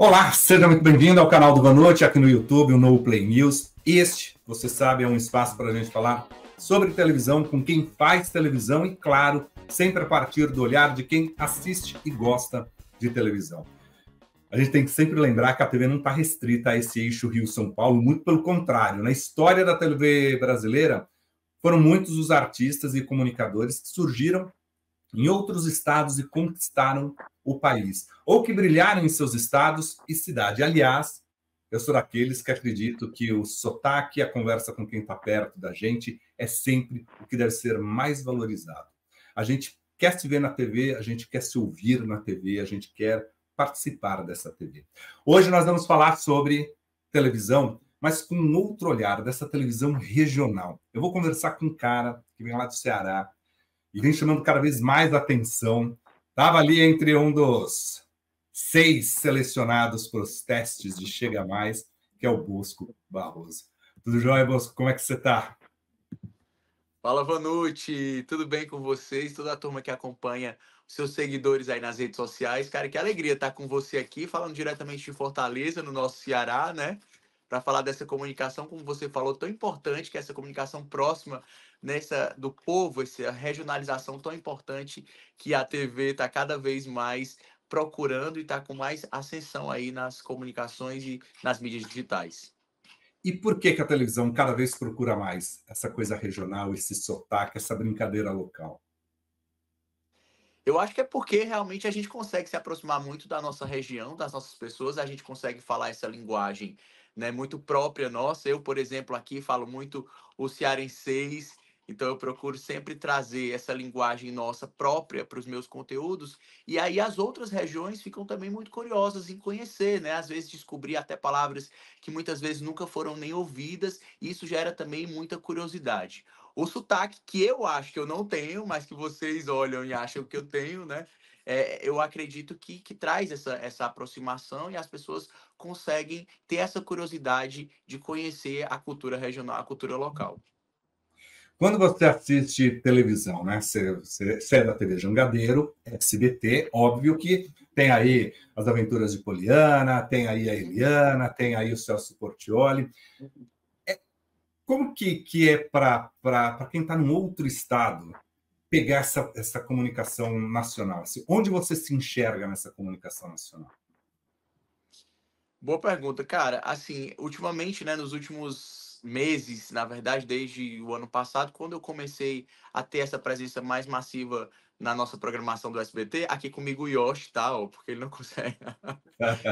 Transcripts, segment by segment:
Olá, seja muito bem-vindo ao canal do Vanucci, aqui no YouTube, o Novo Play News. Este, você sabe, é um espaço para a gente falar sobre televisão com quem faz televisão e, claro, sempre a partir do olhar de quem assiste e gosta de televisão. A gente tem que sempre lembrar que a TV não está restrita a esse eixo Rio-São Paulo, muito pelo contrário. Na história da TV brasileira, foram muitos os artistas e comunicadores que surgiram em outros estados e conquistaram o país ou que brilharam em seus estados e cidade. Aliás, eu sou daqueles que acredito que o sotaque, a conversa com quem está perto da gente, é sempre o que deve ser mais valorizado. A gente quer se ver na TV, a gente quer se ouvir na TV, a gente quer participar dessa TV. Hoje nós vamos falar sobre televisão, mas com um outro olhar, dessa televisão regional. Eu vou conversar com um cara que vem lá do Ceará e vem chamando cada vez mais atenção. Estava ali entre um dos seis selecionados para os testes de Chega Mais, que é o Bosco Barroso. Tudo jóia, Bosco? Como é que você está? Fala, Vanucci. Tudo bem com vocês? Toda a turma que acompanha seus seguidores aí nas redes sociais. Cara, que alegria estar com você aqui, falando diretamente de Fortaleza, no nosso Ceará, né? Para falar dessa comunicação, como você falou, tão importante, que é essa comunicação próxima nessa do povo, essa regionalização tão importante que a TV está cada vez mais procurando e está com mais ascensão aí nas comunicações e nas mídias digitais. E por que, que a televisão cada vez procura mais essa coisa regional, esse sotaque, essa brincadeira local? Eu acho que é porque realmente a gente consegue se aproximar muito da nossa região, das nossas pessoas, a gente consegue falar essa linguagem né, muito própria nossa. Eu, por exemplo, aqui falo muito o cearenseis, então, eu procuro sempre trazer essa linguagem nossa própria para os meus conteúdos. E aí, as outras regiões ficam também muito curiosas em conhecer, né? Às vezes, descobrir até palavras que muitas vezes nunca foram nem ouvidas. E isso gera também muita curiosidade. O sotaque, que eu acho que eu não tenho, mas que vocês olham e acham que eu tenho, né? É, eu acredito que, que traz essa, essa aproximação e as pessoas conseguem ter essa curiosidade de conhecer a cultura regional, a cultura local. Quando você assiste televisão, né? Você, você, você é da TV Jangadeiro, SBT, óbvio que tem aí as aventuras de Poliana, tem aí a Eliana, tem aí o Celso Portioli. É, como que, que é para quem está num outro estado pegar essa, essa comunicação nacional? Assim, onde você se enxerga nessa comunicação nacional? Boa pergunta, cara. Assim, ultimamente, né, nos últimos meses, na verdade, desde o ano passado, quando eu comecei a ter essa presença mais massiva na nossa programação do SBT, aqui comigo o Yoshi, tá? Ó, porque ele não consegue.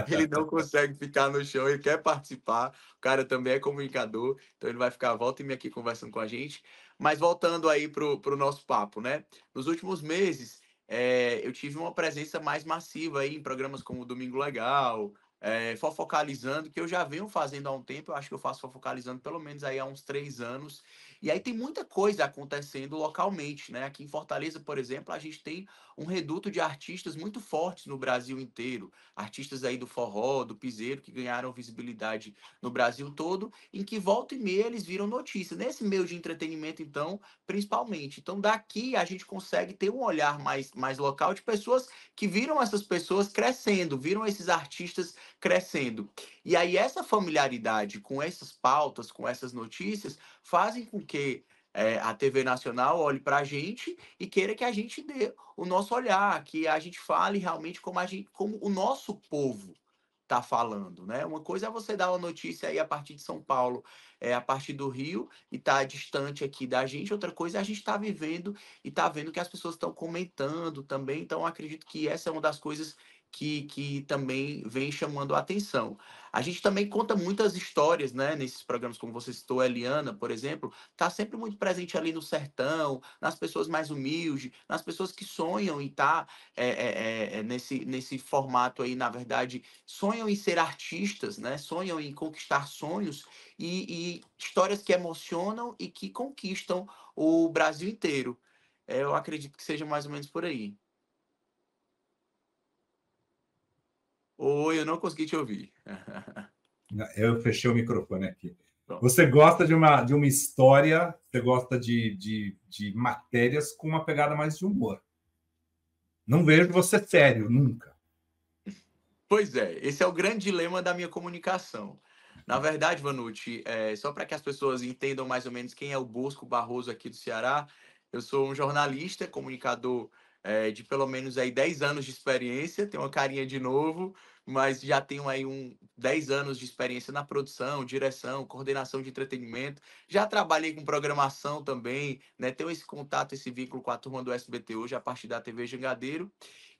ele não consegue ficar no chão, ele quer participar. O cara também é comunicador, então ele vai ficar volta e me aqui conversando com a gente. Mas voltando aí para o nosso papo, né? Nos últimos meses, é, eu tive uma presença mais massiva aí em programas como o Domingo Legal, é, fofocalizando, que eu já venho fazendo há um tempo, eu acho que eu faço fofocalizando pelo menos aí há uns três anos. E aí tem muita coisa acontecendo localmente, né? Aqui em Fortaleza, por exemplo, a gente tem um reduto de artistas muito fortes no Brasil inteiro, artistas aí do forró, do piseiro, que ganharam visibilidade no Brasil todo, em que volta e meia eles viram notícia, nesse meio de entretenimento, então, principalmente. Então, daqui a gente consegue ter um olhar mais, mais local de pessoas que viram essas pessoas crescendo, viram esses artistas crescendo. E aí, essa familiaridade com essas pautas, com essas notícias, fazem com que é, a TV Nacional olhe para a gente e queira que a gente dê o nosso olhar, que a gente fale realmente como, a gente, como o nosso povo está falando, né? Uma coisa é você dar uma notícia aí a partir de São Paulo, é, a partir do Rio e tá distante aqui da gente. Outra coisa é a gente está vivendo e tá vendo que as pessoas estão comentando também. Então acredito que essa é uma das coisas que, que também vem chamando a atenção. A gente também conta muitas histórias, né? Nesses programas, como você citou, a Eliana, por exemplo, está sempre muito presente ali no sertão, nas pessoas mais humildes, nas pessoas que sonham e tá é, é, é, nesse, nesse formato aí, na verdade, sonham em ser artistas, né? Sonham em conquistar sonhos e, e histórias que emocionam e que conquistam o Brasil inteiro. É, eu acredito que seja mais ou menos por aí. Oi, eu não consegui te ouvir. eu fechei o microfone aqui. Pronto. Você gosta de uma, de uma história, você gosta de, de, de matérias com uma pegada mais de humor. Não vejo você sério, nunca. Pois é, esse é o grande dilema da minha comunicação. Na verdade, Vanucci, é, só para que as pessoas entendam mais ou menos quem é o Bosco Barroso aqui do Ceará, eu sou um jornalista, comunicador é, de pelo menos aí 10 anos de experiência, tem uma carinha de novo, mas já tenho aí um 10 anos de experiência na produção, direção, coordenação de entretenimento. Já trabalhei com programação também, né? Tenho esse contato, esse vínculo com a turma do SBT hoje a partir da TV Jangadeiro.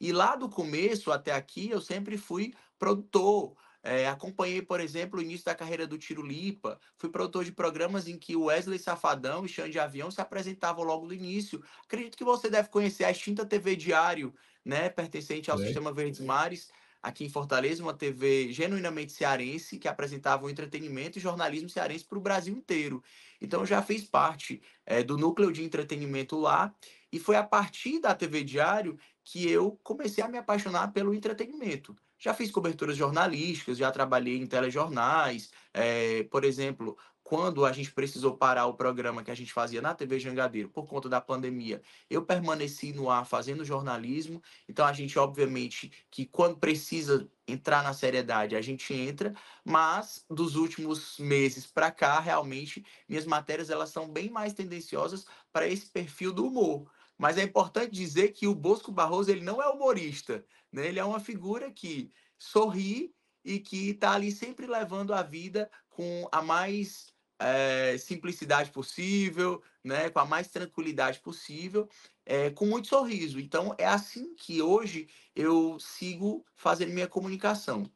E lá do começo até aqui eu sempre fui produtor, é, acompanhei, por exemplo, o início da carreira do Tiro Lipa, fui produtor de programas em que o Wesley Safadão e Xande Avião se apresentavam logo no início. Acredito que você deve conhecer a extinta TV Diário, né, pertencente ao é. Sistema Verdes Mares, aqui em Fortaleza, uma TV genuinamente cearense, que apresentava o entretenimento e jornalismo cearense para o Brasil inteiro. Então, já fiz parte é, do núcleo de entretenimento lá, e foi a partir da TV Diário que eu comecei a me apaixonar pelo entretenimento. Já fiz coberturas jornalísticas, já trabalhei em telejornais. É, por exemplo, quando a gente precisou parar o programa que a gente fazia na TV Jangadeiro por conta da pandemia, eu permaneci no ar fazendo jornalismo. Então a gente obviamente que quando precisa entrar na seriedade, a gente entra, mas dos últimos meses para cá, realmente minhas matérias elas são bem mais tendenciosas para esse perfil do humor. Mas é importante dizer que o Bosco Barroso ele não é humorista, né? ele é uma figura que sorri e que está ali sempre levando a vida com a mais é, simplicidade possível, né? com a mais tranquilidade possível, é, com muito sorriso. Então é assim que hoje eu sigo fazendo minha comunicação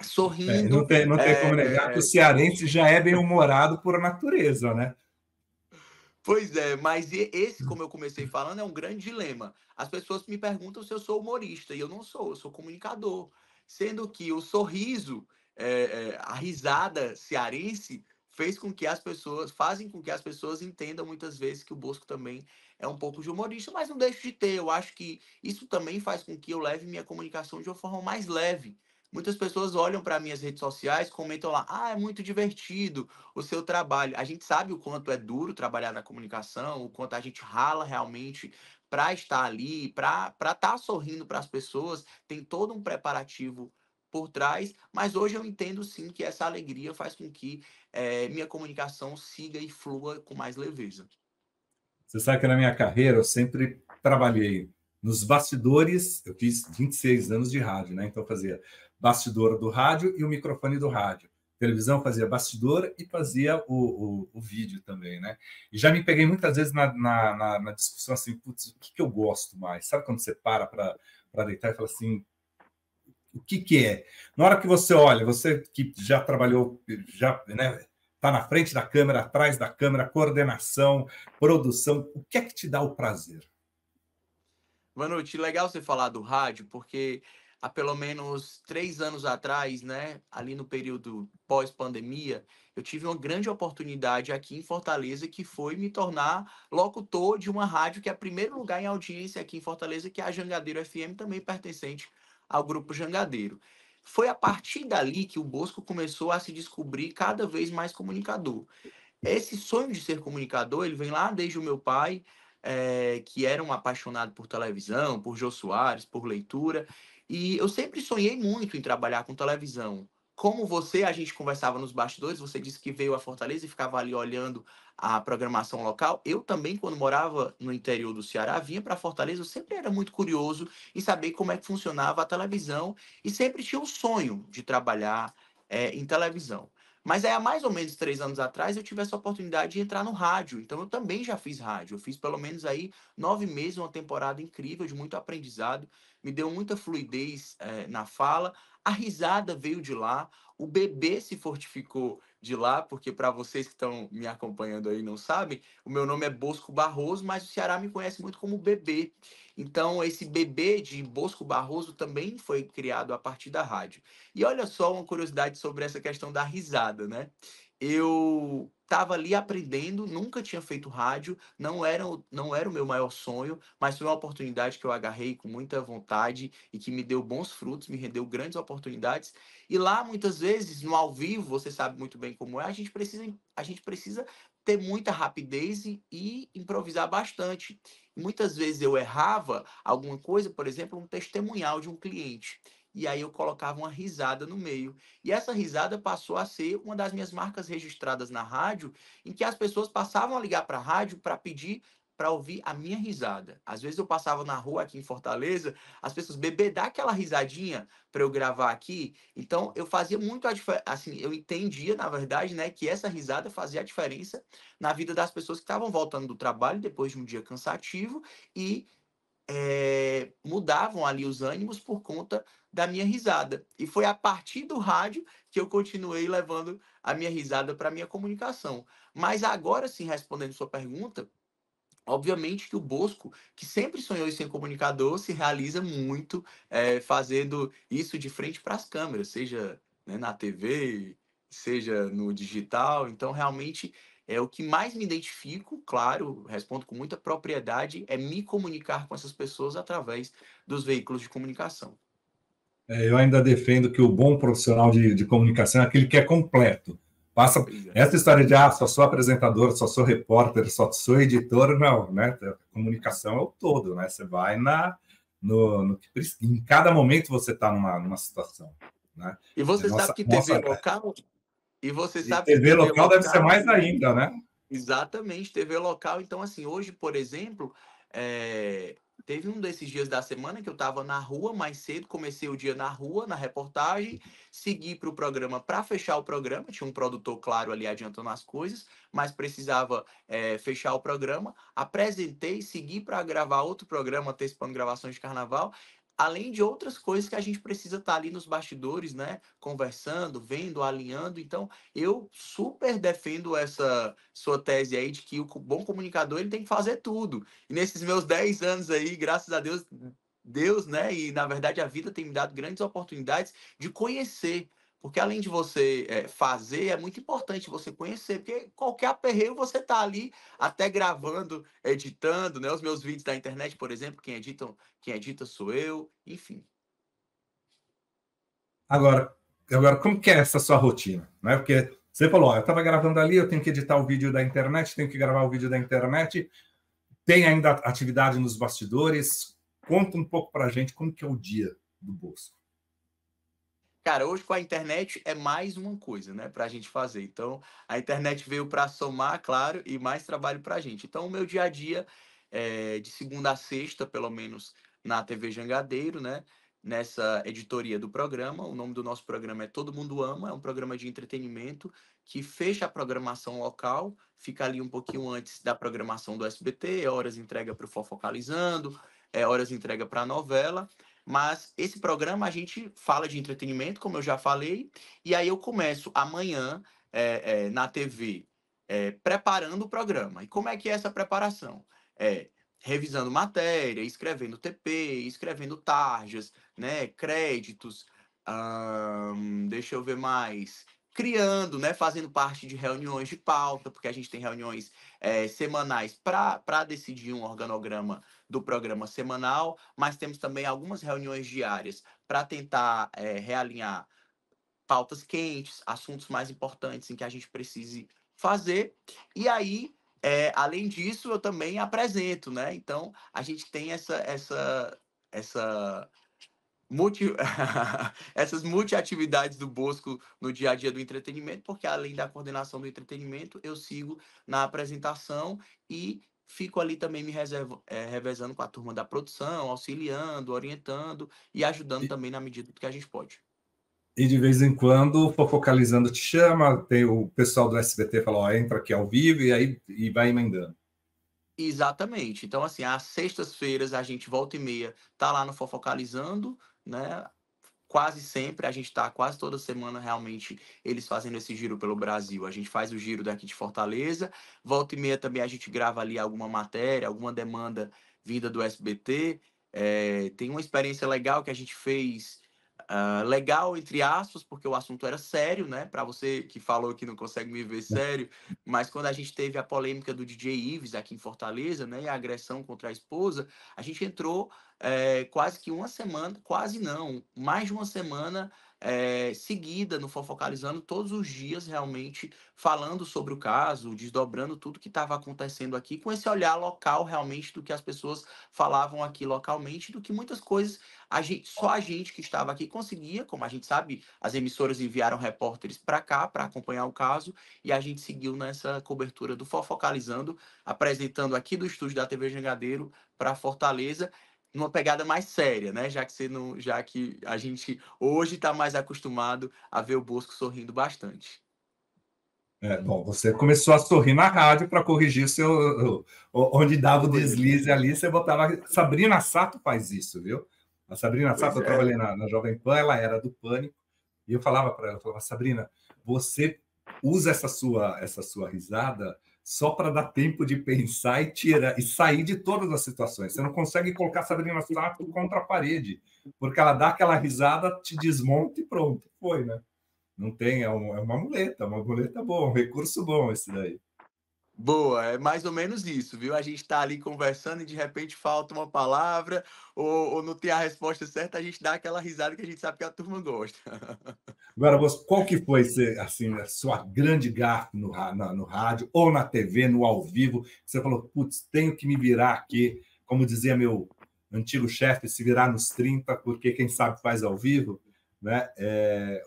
é, sorrindo. É, não tem, não tem é, como eh, negar que o cearense já é bem humorado por natureza, né? Pois é, mas esse, hum. como eu comecei falando, é um grande dilema. As pessoas me perguntam se eu sou humorista, e eu não sou, eu sou comunicador. Sendo que o sorriso, é, é, a risada cearense fez com que as pessoas, fazem com que as pessoas entendam muitas vezes que o Bosco também é um pouco de humorista, mas não deixo de ter. Eu acho que isso também faz com que eu leve minha comunicação de uma forma mais leve. Muitas pessoas olham para minhas redes sociais, comentam lá: ah, é muito divertido o seu trabalho. A gente sabe o quanto é duro trabalhar na comunicação, o quanto a gente rala realmente para estar ali, para estar tá sorrindo para as pessoas. Tem todo um preparativo por trás, mas hoje eu entendo sim que essa alegria faz com que é, minha comunicação siga e flua com mais leveza. Você sabe que na minha carreira eu sempre trabalhei nos bastidores, eu fiz 26 anos de rádio, né? Então fazia bastidor do rádio e o microfone do rádio. Televisão fazia bastidor e fazia o, o, o vídeo também, né? E já me peguei muitas vezes na, na, na, na discussão assim, putz, o que, que eu gosto mais? Sabe quando você para para deitar e fala assim, o que, que é? Na hora que você olha, você que já trabalhou, já né, tá na frente da câmera, atrás da câmera, coordenação, produção, o que é que te dá o prazer? Vanucci, legal você falar do rádio, porque há pelo menos três anos atrás, né, ali no período pós-pandemia, eu tive uma grande oportunidade aqui em Fortaleza, que foi me tornar locutor de uma rádio que é primeiro lugar em audiência aqui em Fortaleza, que é a Jangadeiro FM, também pertencente ao Grupo Jangadeiro. Foi a partir dali que o Bosco começou a se descobrir cada vez mais comunicador. Esse sonho de ser comunicador, ele vem lá desde o meu pai, é, que era um apaixonado por televisão, por Jô Soares, por leitura. E eu sempre sonhei muito em trabalhar com televisão. Como você, a gente conversava nos bastidores, você disse que veio a Fortaleza e ficava ali olhando a programação local. Eu também, quando morava no interior do Ceará, vinha para Fortaleza, eu sempre era muito curioso em saber como é que funcionava a televisão e sempre tinha o um sonho de trabalhar é, em televisão. Mas aí, há mais ou menos três anos atrás, eu tive essa oportunidade de entrar no rádio. Então, eu também já fiz rádio. Eu fiz pelo menos aí nove meses, uma temporada incrível, de muito aprendizado. Me deu muita fluidez é, na fala, a risada veio de lá, o bebê se fortificou de lá, porque para vocês que estão me acompanhando aí não sabem, o meu nome é Bosco Barroso, mas o Ceará me conhece muito como bebê. Então, esse bebê de Bosco Barroso também foi criado a partir da rádio. E olha só uma curiosidade sobre essa questão da risada, né? eu estava ali aprendendo, nunca tinha feito rádio, não era, não era o meu maior sonho, mas foi uma oportunidade que eu agarrei com muita vontade e que me deu bons frutos, me rendeu grandes oportunidades. E lá, muitas vezes, no ao vivo, você sabe muito bem como é, a gente precisa, a gente precisa ter muita rapidez e, e improvisar bastante. muitas vezes eu errava alguma coisa, por exemplo, um testemunhal de um cliente e aí eu colocava uma risada no meio. E essa risada passou a ser uma das minhas marcas registradas na rádio, em que as pessoas passavam a ligar para a rádio para pedir para ouvir a minha risada. Às vezes eu passava na rua aqui em Fortaleza, as pessoas, bebê, dá aquela risadinha para eu gravar aqui. Então eu fazia muito a assim, eu entendia, na verdade, né, que essa risada fazia a diferença na vida das pessoas que estavam voltando do trabalho depois de um dia cansativo e é, mudavam ali os ânimos por conta da minha risada. E foi a partir do rádio que eu continuei levando a minha risada para a minha comunicação. Mas agora sim, respondendo sua pergunta, Obviamente que o Bosco, que sempre sonhou em ser comunicador, se realiza muito é, fazendo isso de frente para as câmeras, seja né, na TV, seja no digital. Então, realmente, é o que mais me identifico, claro, respondo com muita propriedade, é me comunicar com essas pessoas através dos veículos de comunicação. É, eu ainda defendo que o bom profissional de, de comunicação é aquele que é completo. Passa essa história de ah, só sou apresentador, só sou repórter, só sou editor, não, né? Comunicação é o todo, né? Você vai na no, no em cada momento você está numa, numa situação, né? E você nossa, sabe que nossa, TV local e você sabe TV, que TV local, local deve ser mais ainda, né? Exatamente, TV local. Então assim, hoje, por exemplo, é, Teve um desses dias da semana que eu estava na rua mais cedo, comecei o dia na rua, na reportagem, segui para o programa para fechar o programa. Tinha um produtor, claro, ali adiantando as coisas, mas precisava é, fechar o programa. Apresentei, segui para gravar outro programa, antecipando gravações de carnaval além de outras coisas que a gente precisa estar tá ali nos bastidores, né? Conversando, vendo, alinhando. Então, eu super defendo essa sua tese aí de que o bom comunicador ele tem que fazer tudo. E nesses meus 10 anos aí, graças a Deus, Deus, né? E na verdade a vida tem me dado grandes oportunidades de conhecer porque além de você é, fazer, é muito importante você conhecer, porque qualquer aperreio você está ali até gravando, editando, né? Os meus vídeos da internet, por exemplo, quem edita, quem edita sou eu, enfim. Agora, agora, como que é essa sua rotina? Né? Porque você falou, ó, eu estava gravando ali, eu tenho que editar o vídeo da internet, tenho que gravar o vídeo da internet, tem ainda atividade nos bastidores. Conta um pouco para a gente como que é o dia do Bosco. Cara, hoje com a internet é mais uma coisa, né, para a gente fazer. Então, a internet veio para somar, claro, e mais trabalho para a gente. Então, o meu dia a dia, é, de segunda a sexta, pelo menos na TV Jangadeiro, né, nessa editoria do programa. O nome do nosso programa é Todo Mundo Ama, é um programa de entretenimento que fecha a programação local, fica ali um pouquinho antes da programação do SBT, é horas entrega para o Fofocalizando, é, horas entrega para a novela. Mas esse programa a gente fala de entretenimento, como eu já falei, e aí eu começo amanhã é, é, na TV é, eh, preparando o programa. E como é que é essa preparação? É revisando matéria, escrevendo TP, escrevendo tarjas, né, créditos, hum, deixa eu ver mais, criando, né, fazendo parte de reuniões de pauta, porque a gente tem reuniões é, semanais para decidir um organograma do programa semanal, mas temos também algumas reuniões diárias para tentar é, realinhar pautas quentes, assuntos mais importantes em que a gente precise fazer. E aí, é, além disso, eu também apresento, né? Então, a gente tem essa, essa, essa multi... essas multiatividades do Bosco no dia a dia do entretenimento, porque além da coordenação do entretenimento, eu sigo na apresentação e fico ali também me reservo, é, revezando com a turma da produção, auxiliando, orientando e ajudando e... também na medida que a gente pode. E de vez em quando, focalizando, te chama, tem o pessoal do SBT falou entra aqui ao vivo e aí e vai emendando. Exatamente. Então, assim, às sextas-feiras a gente volta e meia tá lá no Fofocalizando, né? Quase sempre a gente está, quase toda semana realmente eles fazendo esse giro pelo Brasil. A gente faz o giro daqui de Fortaleza, volta e meia também a gente grava ali alguma matéria, alguma demanda vinda do SBT. É, eh, tem uma experiência legal que a gente fez Uh, legal, entre aspas, porque o assunto era sério, né? Para você que falou que não consegue me ver é. sério, mas quando a gente teve a polêmica do DJ Ives aqui em Fortaleza, né? E a agressão contra a esposa, a gente entrou é, quase que uma semana, quase não, mais de uma semana é, seguida no Fofocalizando, todos os dias realmente falando sobre o caso, desdobrando tudo que estava acontecendo aqui, com esse olhar local realmente do que as pessoas falavam aqui localmente, do que muitas coisas a gente, só a gente que estava aqui conseguia, como a gente sabe, as emissoras enviaram repórteres para cá para acompanhar o caso e a gente seguiu nessa cobertura do Fofocalizando, apresentando aqui do estúdio da TV Jangadeiro para Fortaleza numa pegada mais séria, né? Já que você não, já que a gente hoje está mais acostumado a ver o Bosco sorrindo bastante. É, bom, você começou a sorrir na rádio para corrigir seu onde dava o é. deslize ali, você botava Sabrina Sato faz isso, viu? A Sabrina Sato é. eu trabalhei na, na Jovem Pan, ela era do pânico e eu falava para ela, eu falava Sabrina, você usa essa sua, essa sua risada só para dar tempo de pensar e tirar e sair de todas as situações. Você não consegue colocar a Sabrina Sato contra a parede, porque ela dá aquela risada, te desmonta e pronto, foi, né? Não tem, é, é uma muleta, uma muleta boa, um recurso bom esse daí. Boa, é mais ou menos isso, viu? A gente está ali conversando e de repente falta uma palavra ou, ou, não tem a resposta certa, a gente dá aquela risada que a gente sabe que a turma gosta. Agora, qual que foi assim, a sua grande gafe no, no rádio ou na TV, no ao vivo, que você falou, putz, tenho que me virar aqui, como dizia meu antigo chefe, se virar nos 30, porque quem sabe faz ao vivo, né? É,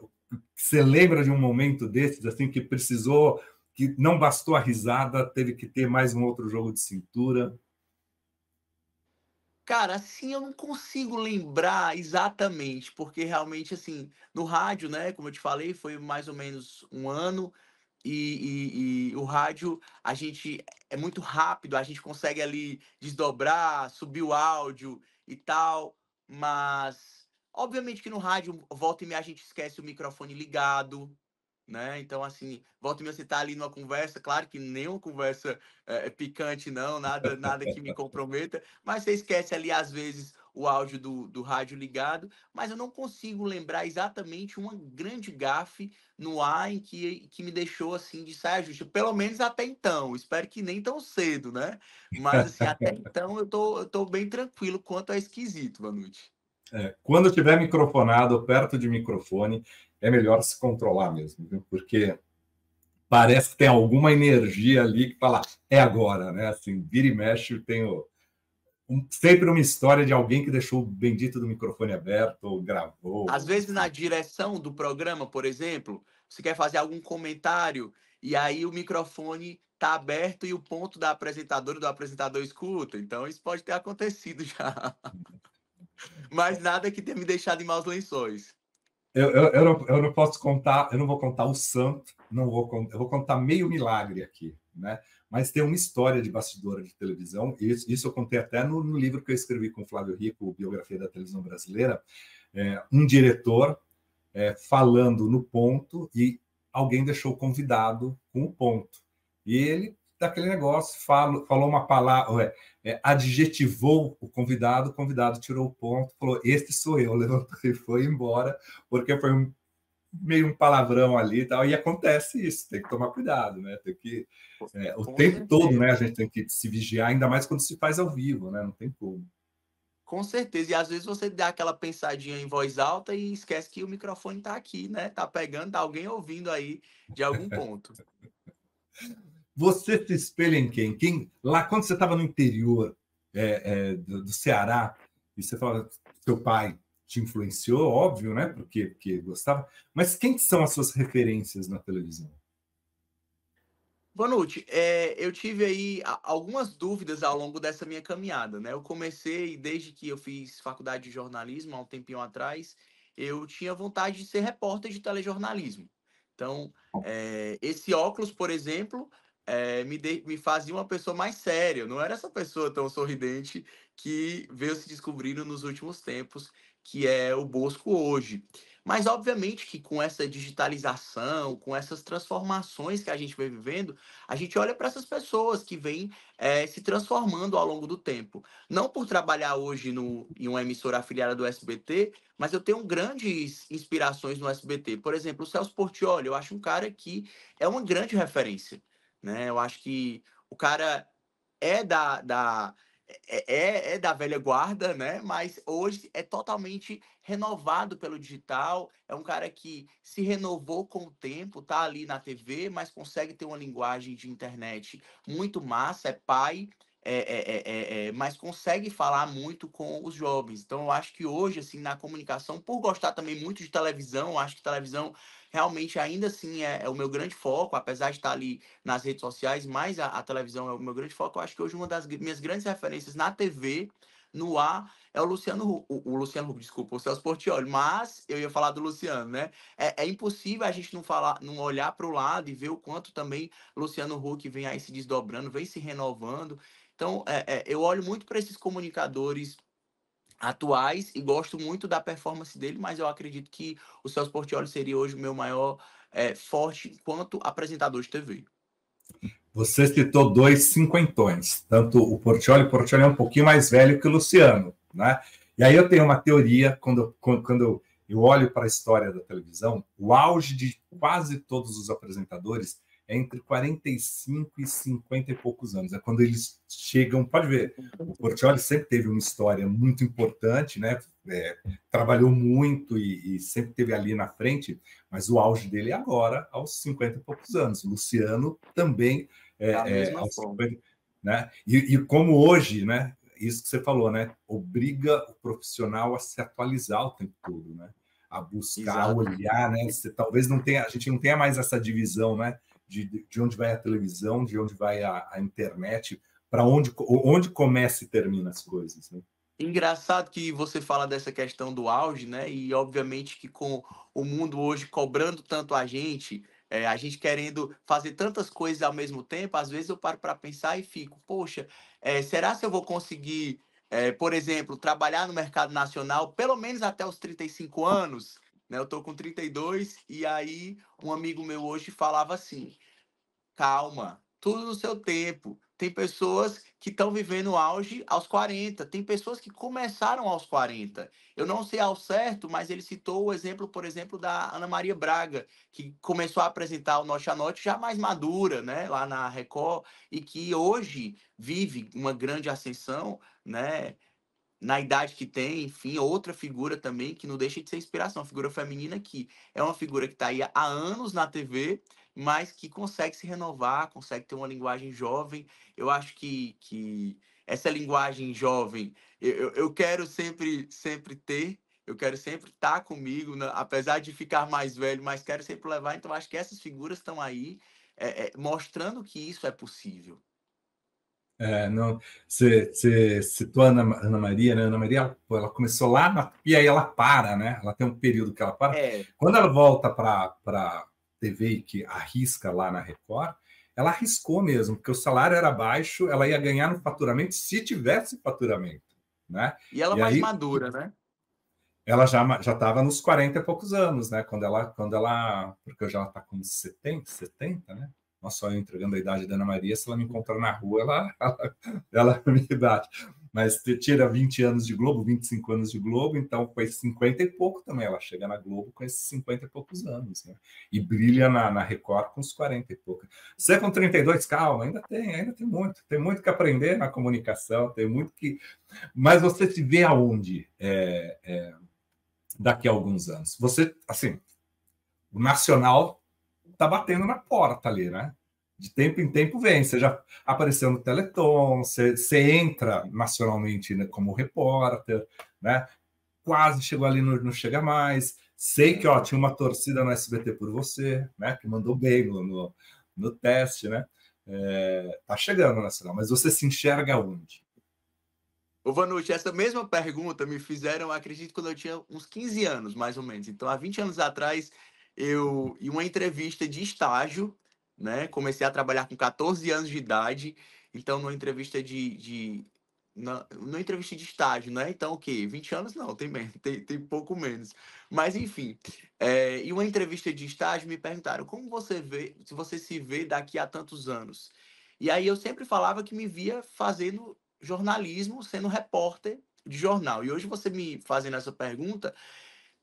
você lembra de um momento desses, assim, que precisou que não bastou a risada, teve que ter mais um outro jogo de cintura? Cara, assim eu não consigo lembrar exatamente, porque realmente, assim, no rádio, né, como eu te falei, foi mais ou menos um ano, e, e, e o rádio, a gente é muito rápido, a gente consegue ali desdobrar, subir o áudio e tal, mas obviamente que no rádio, volta e meia, a gente esquece o microfone ligado, né? Então, assim, volta me citar tá ali numa conversa, claro que nenhuma conversa é, picante, não, nada, nada que me comprometa, mas você esquece ali, às vezes, o áudio do, do rádio ligado, mas eu não consigo lembrar exatamente uma grande gafe no ar em que, que me deixou, assim, de sair justo pelo menos até então, espero que nem tão cedo, né? Mas, assim, até então eu tô, eu tô bem tranquilo quanto a esquisito, Vanucci é, quando tiver microfonado perto de microfone, é melhor se controlar mesmo, viu? porque parece que tem alguma energia ali que fala, é agora, né? Assim, vira e mexe, eu tenho um, sempre uma história de alguém que deixou o bendito do microfone aberto ou gravou. Às vezes, na assim. direção do programa, por exemplo, você quer fazer algum comentário e aí o microfone está aberto e o ponto da apresentadora do apresentador escuta. Então, isso pode ter acontecido já. Mas nada que tenha me deixado em maus lençóis. Eu, eu, eu, não, eu não posso contar, eu não vou contar o santo, não vou eu vou contar meio milagre aqui, né? Mas tem uma história de bastidora de televisão, isso, isso eu contei até no, no, livro que eu escrevi com o Flávio Rico, Biografia da Televisão Brasileira, é, um diretor é, falando no ponto e alguém deixou convidado com o ponto. E ele daquele negócio, falo, falou uma palavra, é, adjetivou o convidado, o convidado tirou o ponto, falou: Este sou eu, levantou e foi embora, porque foi um, meio um palavrão ali e tal. E acontece isso, tem que tomar cuidado, né? Tem que, é, o Com tempo certeza. todo, né? A gente tem que se vigiar, ainda mais quando se faz ao vivo, né? Não tem como. Com certeza. E às vezes você dá aquela pensadinha em voz alta e esquece que o microfone está aqui, né? Tá pegando, tá alguém ouvindo aí de algum ponto. Você se espelha em quem? quem lá quando você estava no interior é, é, do, do, Ceará, e você fala, seu pai te influenciou, óbvio, né? Porque, porque gostava. Mas quem são as suas referências na televisão? Bonucci, é, eu tive aí algumas dúvidas ao longo dessa minha caminhada, né? Eu comecei desde que eu fiz faculdade de jornalismo, há um tempinho atrás, eu tinha vontade de ser repórter de telejornalismo. Então, é, esse óculos, por exemplo, é, me, de, me fazia uma pessoa mais séria. Eu não era essa pessoa tão sorridente que veio se descobrindo nos últimos tempos, que é o Bosco hoje. Mas, obviamente, que com essa digitalização, com essas transformações que a gente vem vivendo, a gente olha para essas pessoas que vêm é, se transformando ao longo do tempo. Não por trabalhar hoje no, em uma emissora afiliada do SBT, mas eu tenho grandes inspirações no SBT. Por exemplo, o Celso Portioli, eu acho um cara que é uma grande referência. Né? Eu acho que o cara é da, da, é, é, é da velha guarda, né? Mas hoje é totalmente renovado pelo digital. É um cara que se renovou com o tempo, tá ali na TV, mas consegue ter uma linguagem de internet muito massa, é pai. É é, é, é, é, mas consegue falar muito com os jovens. Então, eu acho que hoje, assim, na comunicação, por gostar também muito de televisão, eu acho que televisão realmente ainda assim é, é, o meu grande foco, apesar de estar ali nas redes sociais, mas a, a televisão é o meu grande foco. Eu acho que hoje uma das minhas grandes referências na TV no ar é o Luciano, o, o Luciano, desculpa, o Celso Portioli, mas eu ia falar do Luciano, né? É, é impossível a gente não falar, não olhar para o lado e ver o quanto também Luciano Huck vem aí se desdobrando, vem se renovando. Então, é, é, eu olho muito para esses comunicadores atuais e gosto muito da performance dele, mas eu acredito que o Celso Portioli seria hoje o meu maior é, forte enquanto apresentador de TV. Você citou dois cinquentões, tanto o Portioli, o Portioli é um pouquinho mais velho que o Luciano, né? E aí eu tenho uma teoria, quando, quando eu olho para a história da televisão, o auge de quase todos os apresentadores é entre 45 e 50 e poucos anos. É quando eles chegam. Pode ver, o Portioli sempre teve uma história muito importante, né? É, trabalhou muito e, e, sempre teve ali na frente, mas o auge dele é agora, aos 50 e poucos anos. O Luciano também é, é, é aos 50, né? E, e como hoje, né? Isso que você falou, né? Obriga o profissional a se atualizar o tempo todo, né? a buscar, Exato. olhar, né? Você talvez não tenha, a gente não tenha mais essa divisão, né? de, de onde vai a televisão, de onde vai a, a internet, para onde, onde começa e termina as coisas. Né? Engraçado que você fala dessa questão do auge, né? E obviamente que com o mundo hoje cobrando tanto a gente, é, a gente querendo fazer tantas coisas ao mesmo tempo, às vezes eu paro para pensar e fico, poxa, é, será se eu vou conseguir, é, por exemplo, trabalhar no mercado nacional pelo menos até os 35 anos? Né? Eu tô com 32 e aí um amigo meu hoje falava assim, Calma, tudo no seu tempo. Tem pessoas que estão vivendo auge aos 40, tem pessoas que começaram aos 40. Eu não sei ao certo, mas ele citou o exemplo, por exemplo, da Ana Maria Braga, que começou a apresentar o Norte a Norte já mais madura, né, lá na Record, e que hoje vive uma grande ascensão, né, na idade que tem, enfim, outra figura também que não deixa de ser inspiração, uma figura feminina que é uma figura que está aí há anos na TV, mas que consegue se renovar, consegue ter uma linguagem jovem. Eu acho que, que essa linguagem jovem eu, eu quero sempre, sempre ter, eu quero sempre estar tá comigo, né? apesar de ficar mais velho, mas quero sempre levar. Então, acho que essas figuras estão aí é, é, mostrando que isso é possível. É, não, você, você citou a Ana, Ana, Maria, né? Ana Maria, ela começou lá na, e aí ela para, né? Ela tem um período que ela para. É. Quando ela volta para TV que arrisca lá na Record, ela arriscou mesmo, porque o salário era baixo, ela ia ganhar no faturamento se tivesse faturamento, né? E ela e mais aí, madura, né? Ela já já estava nos 40 e poucos anos, né? Quando ela quando ela, porque já está com 70, 70, né? Nossa, eu entregando a idade da Ana Maria, se ela me encontrar na rua, ela ela, ela me bate mas tira 20 anos de Globo, 25 anos de Globo, então com esses 50 e pouco também ela chega na Globo com esses 50 e poucos anos, né? E brilha na, na Record com os 40 e pouco. Você com 32, calma, ainda tem, ainda tem muito, tem muito que aprender na comunicação, tem muito que. Mas você se vê aonde é, é, daqui a alguns anos? Você, assim, o nacional tá batendo na porta ali, né? de tempo em tempo vem. Você já apareceu no Teleton, você, você entra nacionalmente né, como repórter, né? Quase chegou ali no Não Chega Mais. Sei que ó, tinha uma torcida no SBT por você, né? Que mandou bem no, no, no teste, né? É, tá chegando nacional, né, mas você se enxerga onde? Ô Vanucci, essa mesma pergunta me fizeram, acredito, quando eu tinha uns 15 anos, mais ou menos. Então, há 20 anos atrás, eu, em uma entrevista de estágio, né? Comecei a trabalhar com 14 anos de idade, então numa entrevista de, de na, numa entrevista de estágio, né? Então, o okay, quê? 20 anos não, tem, menos, tem, tem pouco menos. Mas, enfim, é, e uma entrevista de estágio me perguntaram como você vê, se você se vê daqui a tantos anos. E aí eu sempre falava que me via fazendo jornalismo, sendo repórter de jornal. E hoje você me fazendo essa pergunta,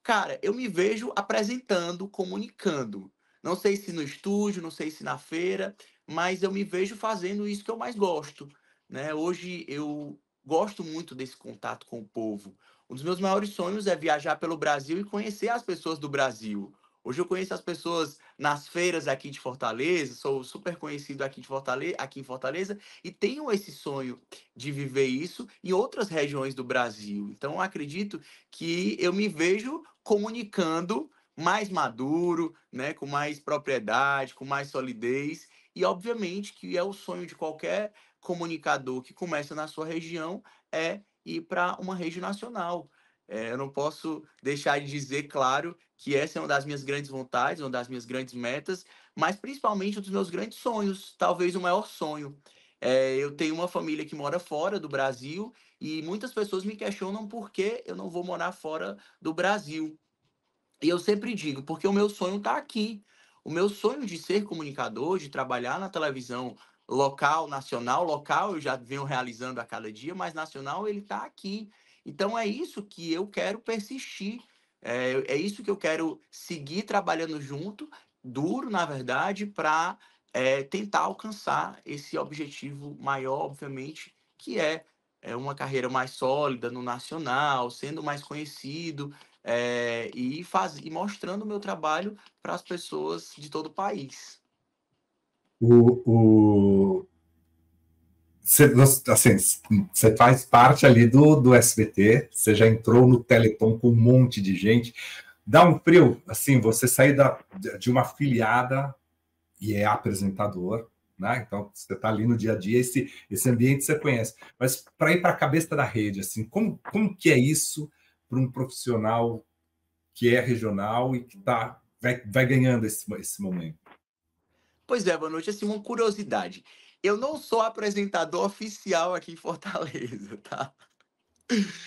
cara, eu me vejo apresentando, comunicando. Não sei se no estúdio, não sei se na feira, mas eu me vejo fazendo isso que eu mais gosto. Né? Hoje eu gosto muito desse contato com o povo. Um dos meus maiores sonhos é viajar pelo Brasil e conhecer as pessoas do Brasil. Hoje eu conheço as pessoas nas feiras aqui de Fortaleza, sou super conhecido aqui, de Fortaleza, aqui em Fortaleza e tenho esse sonho de viver isso em outras regiões do Brasil. Então acredito que eu me vejo comunicando mais maduro, né, com mais propriedade, com mais solidez. E obviamente que é o sonho de qualquer comunicador que começa na sua região é ir para uma rede nacional. É, eu não posso deixar de dizer, claro, que essa é uma das minhas grandes vontades, uma das minhas grandes metas, mas principalmente um dos meus grandes sonhos, talvez o maior sonho. É, eu tenho uma família que mora fora do Brasil e muitas pessoas me questionam por que eu não vou morar fora do Brasil. E eu sempre digo, porque o meu sonho está aqui. O meu sonho de ser comunicador, de trabalhar na televisão local, nacional, local eu já venho realizando a cada dia, mas nacional ele está aqui. Então é isso que eu quero persistir, é, é isso que eu quero seguir trabalhando junto, duro, na verdade, para é, tentar alcançar esse objetivo maior, obviamente, que é, é uma carreira mais sólida no nacional, sendo mais conhecido, é, e, faz, e mostrando o meu trabalho para as pessoas de todo o país. O, o... Você, assim, você faz parte ali do, do SBT, você já entrou no Teleton com um monte de gente. Dá um frio, assim, você sair da, de uma filiada e é apresentador, né? Então você está ali no dia a dia, esse, esse ambiente você conhece. Mas para ir para a cabeça da rede, assim, como, como que é isso? para um profissional que é regional e que tá, vai, vai ganhando esse, esse momento? Pois é, boa noite. Assim, uma curiosidade. Eu não sou apresentador oficial aqui em Fortaleza, tá?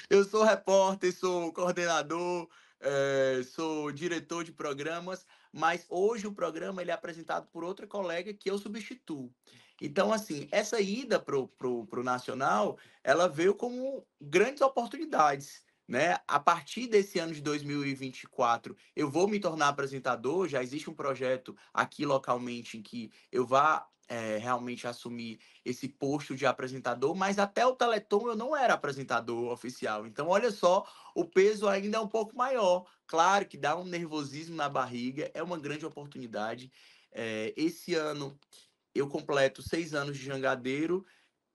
Eu sou repórter, sou coordenador, é, sou diretor de programas, mas hoje o programa ele é apresentado por outra colega que eu substituo. Então, assim, essa ida para o Nacional, ela veio como grandes oportunidades. Né? A partir desse ano de 2024, eu vou me tornar apresentador. Já existe um projeto aqui localmente em que eu vá é, realmente assumir esse posto de apresentador, mas até o Teleton eu não era apresentador oficial. Então, olha só, o peso ainda é um pouco maior. Claro que dá um nervosismo na barriga, é uma grande oportunidade. É, esse ano eu completo seis anos de jangadeiro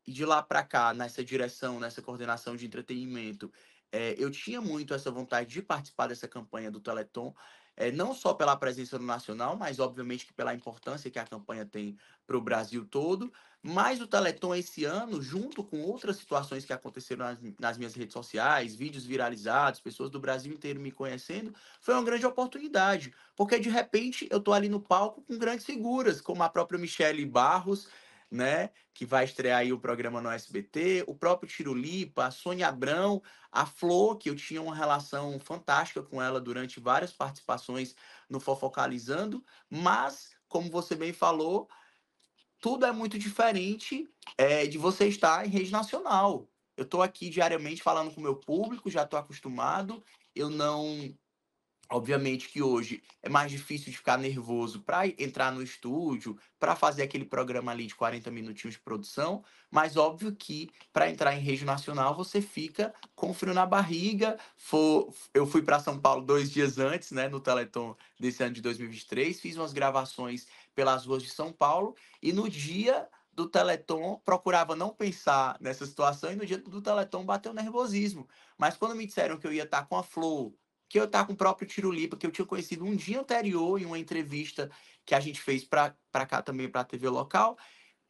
e de lá para cá, nessa direção, nessa coordenação de entretenimento, é, eu tinha muito essa vontade de participar dessa campanha do Teleton, é, não só pela presença no Nacional, mas obviamente que pela importância que a campanha tem para o Brasil todo. Mas o Teleton esse ano, junto com outras situações que aconteceram nas, nas, minhas redes sociais, vídeos viralizados, pessoas do Brasil inteiro me conhecendo, foi uma grande oportunidade, porque de repente eu estou ali no palco com grandes figuras, como a própria Michele Barros, né? Que vai estrear aí o programa no SBT, o próprio Tirulipa, a Sônia Abrão, a Flor, que eu tinha uma relação fantástica com ela durante várias participações no Fofocalizando, mas, como você bem falou, tudo é muito diferente é, de você estar em rede nacional. Eu estou aqui diariamente falando com o meu público, já estou acostumado, eu não Obviamente que hoje é mais difícil de ficar nervoso para entrar no estúdio, para fazer aquele programa ali de 40 minutinhos de produção, mas óbvio que para entrar em rede nacional você fica com frio na barriga. For, eu fui para São Paulo dois dias antes, né, no Teleton desse ano de 2023, fiz umas gravações pelas ruas de São Paulo e no dia do Teleton procurava não pensar nessa situação e no dia do Teleton bateu nervosismo. Mas quando me disseram que eu ia estar tá com a Flor, que eu estava com o próprio Tirulipa, que eu tinha conhecido um dia anterior em uma entrevista que a gente fez para cá também, para a TV local.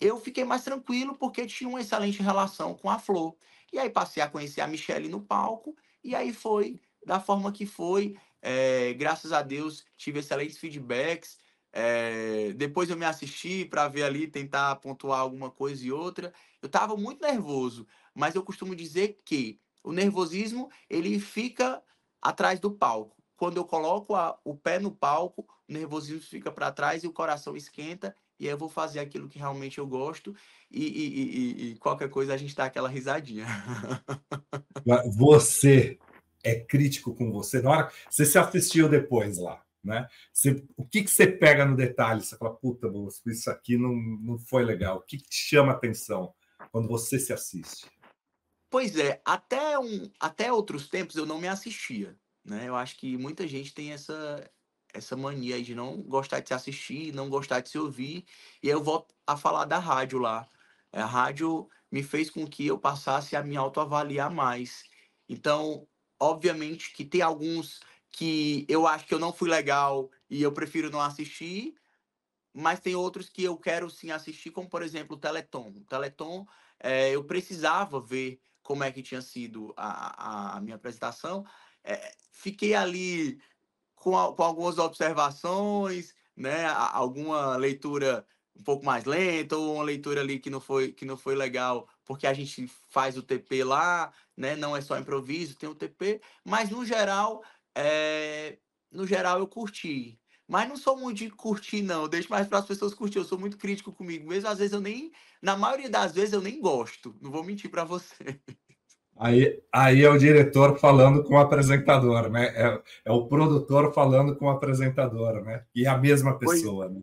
Eu fiquei mais tranquilo porque tinha uma excelente relação com a Flor. E aí passei a conhecer a Michelle no palco, e aí foi da forma que foi. É, graças a Deus tive excelentes feedbacks. É, depois eu me assisti para ver ali, tentar pontuar alguma coisa e outra. Eu estava muito nervoso, mas eu costumo dizer que o nervosismo ele fica atrás do palco. Quando eu coloco a, o pé no palco, o nervosismo fica para trás e o coração esquenta, e aí eu vou fazer aquilo que realmente eu gosto, e, e, e, e qualquer coisa a gente dá aquela risadinha. Você é crítico com você na hora. Você se assistiu depois lá, né? Você, o que, que você pega no detalhe? Você fala, puta, isso aqui não, não foi legal. O que, que te chama atenção quando você se assiste? Pois é, até, um, até outros tempos eu não me assistia. Né? Eu acho que muita gente tem essa, essa mania de não gostar de se assistir, não gostar de se ouvir. E aí eu volto a falar da rádio lá. A rádio me fez com que eu passasse a me autoavaliar mais. Então, obviamente que tem alguns que eu acho que eu não fui legal e eu prefiro não assistir, mas tem outros que eu quero sim assistir, como por exemplo o Teleton. O Teleton é, eu precisava ver como é que tinha sido a, a minha apresentação. É, fiquei ali com, a, com, algumas observações, né? Alguma leitura um pouco mais lenta ou uma leitura ali que não foi que não foi legal porque a gente faz o TP lá, né? Não é só improviso, tem o TP, mas no geral, é... no geral eu curti, mas não sou muito de curtir, não. Eu deixo mais para as pessoas curtir. Eu sou muito crítico comigo mesmo. Às vezes eu nem. Na maioria das vezes eu nem gosto. Não vou mentir para você. Aí, aí é o diretor falando com o apresentador, né? É, é o produtor falando com o apresentador, né? E é a mesma pessoa, pois, né?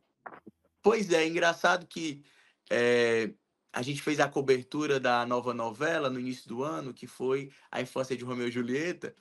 Pois é, é, engraçado que é, a gente fez a cobertura da nova novela no início do ano, que foi A Infância de Romeu e Julieta,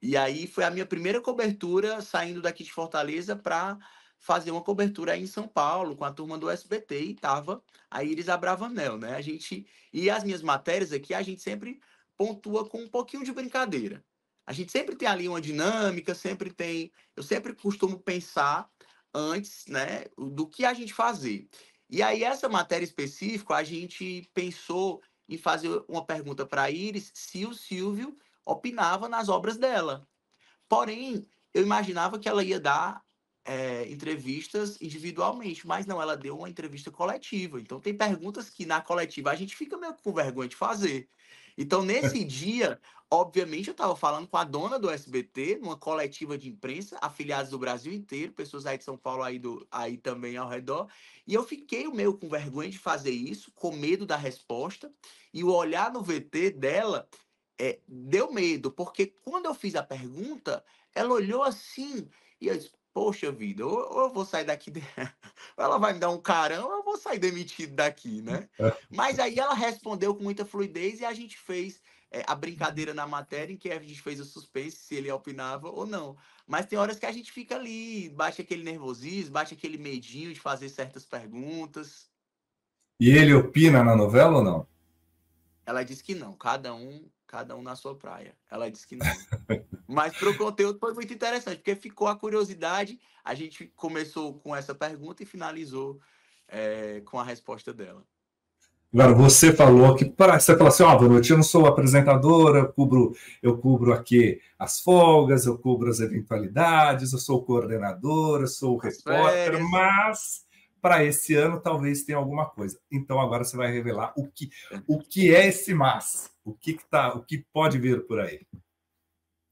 e aí foi a minha primeira cobertura saindo daqui de Fortaleza para fazer uma cobertura aí em São Paulo com a turma do SBT e tava a Iris Abravanel, né? A gente e as minhas matérias aqui a gente sempre pontua com um pouquinho de brincadeira. A gente sempre tem ali uma dinâmica, sempre tem, eu sempre costumo pensar antes, né, do que a gente fazer. E aí essa matéria específica a gente pensou em fazer uma pergunta para Iris se o Silvio opinava nas obras dela. Porém, eu imaginava que ela ia dar é, entrevistas individualmente, mas não, ela deu uma entrevista coletiva. Então, tem perguntas que na coletiva a gente fica meio com vergonha de fazer. Então, nesse dia, obviamente, eu estava falando com a dona do SBT, numa coletiva de imprensa, afiliados do Brasil inteiro, pessoas aí de São Paulo aí, do, aí também ao redor. E eu fiquei meio com vergonha de fazer isso, com medo da resposta. E o olhar no VT dela é, deu medo, porque quando eu fiz a pergunta, ela olhou assim e eu disse, poxa vida, ou, eu vou sair daqui, de... ela vai me dar um carão, ou eu vou sair demitido daqui, né? Mas aí ela respondeu com muita fluidez e a gente fez é, a brincadeira na matéria em que a gente fez o suspense se ele opinava ou não. Mas tem horas que a gente fica ali, bate aquele nervosismo, bate aquele medinho de fazer certas perguntas. E ele opina na novela ou não? Ela diz que não, cada um cada um na sua praia. Ela disse que não. Mas para o conteúdo foi muito interessante, porque ficou a curiosidade. A gente começou com essa pergunta e finalizou é, com a resposta dela. Agora, você falou que pra, você falou assim, ó, oh, eu não sou apresentadora, eu cubro, eu cubro aqui as folgas, eu cubro as eventualidades, eu sou coordenadora, eu sou repórter, férias. mas para esse ano talvez tenha alguma coisa. Então agora você vai revelar o que, o que é esse mas, o que, que tá, o que pode vir por aí.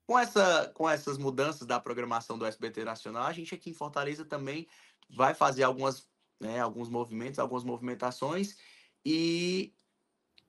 Com, essa, com essas mudanças da programação do SBT Nacional, a gente aqui em Fortaleza também vai fazer algumas, né, alguns movimentos, algumas movimentações, e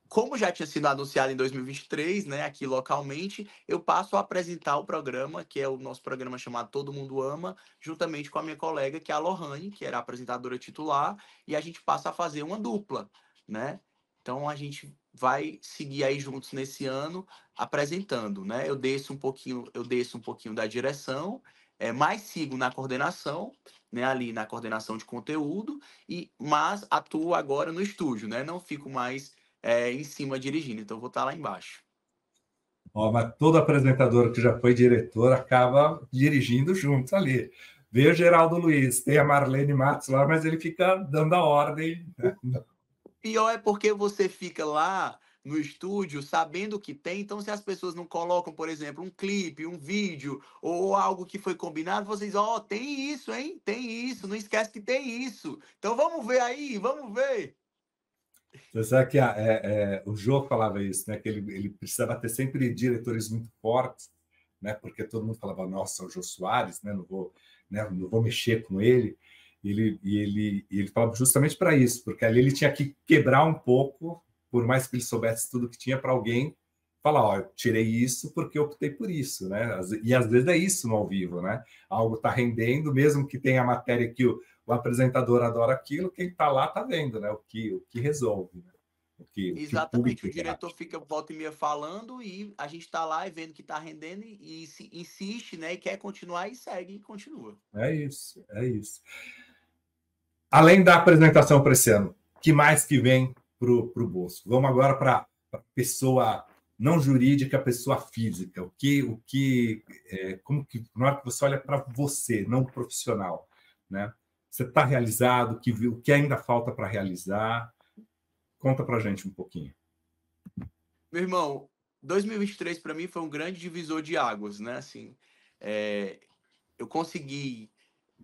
como já tinha sido anunciado em 2023, né, aqui localmente, eu passo a apresentar o programa, que é o nosso programa chamado Todo Mundo Ama, juntamente com a minha colega, que é a Lohane, que era apresentadora titular, e a gente passa a fazer uma dupla, né? Então a gente vai seguir aí juntos nesse ano apresentando, né? Eu desço um pouquinho, eu desço um pouquinho da direção, é, mais sigo na coordenação, né, ali na coordenação de conteúdo e mas atuo agora no estúdio, né? Não fico mais é, em cima dirigindo, então vou estar lá embaixo. Ó, mas todo apresentador que já foi diretor acaba dirigindo juntos ali. Vê o Geraldo Luiz, tem a Marlene Matos lá, mas ele fica dando a ordem. Né? O pior é porque você fica lá no estúdio sabendo o que tem. Então, se as pessoas não colocam, por exemplo, um clipe, um vídeo ou algo que foi combinado, vocês, ó, oh, tem isso, hein? Tem isso, não esquece que tem isso. Então vamos ver aí, vamos ver. Você sabe que a, é, é, o Jô falava isso, né? Que ele, ele precisava ter sempre diretores muito fortes, né? Porque todo mundo falava, nossa, o Jô Soares, né? Não vou, né? Não vou mexer com ele. E ele, e ele, e ele falava justamente para isso, porque ali ele tinha que quebrar um pouco, por mais que ele soubesse tudo que tinha para alguém, falar, ó, eu tirei isso porque optei por isso, né? E às vezes é isso no ao vivo, né? Algo está rendendo, mesmo que tenha a matéria que o, o apresentador adora aquilo, quem está lá está vendo, né? O que, o que resolve, né? O que, Exatamente, o, o, diretor fica volta e meia falando e a gente está lá e vendo que está rendendo e, e se, insiste, né? E quer continuar e segue e continua. É isso, é isso. Além da apresentação para esse ano, que mais que vem para o bolso? Vamos agora para a pessoa não jurídica, pessoa física. O que, o que, é, como que, na hora que você olha para você, não profissional, né? Você está realizado? Que, o que ainda falta para realizar? Conta para gente um pouquinho. Meu irmão, 2023 para mim foi um grande divisor de águas, né? Assim, é, eu consegui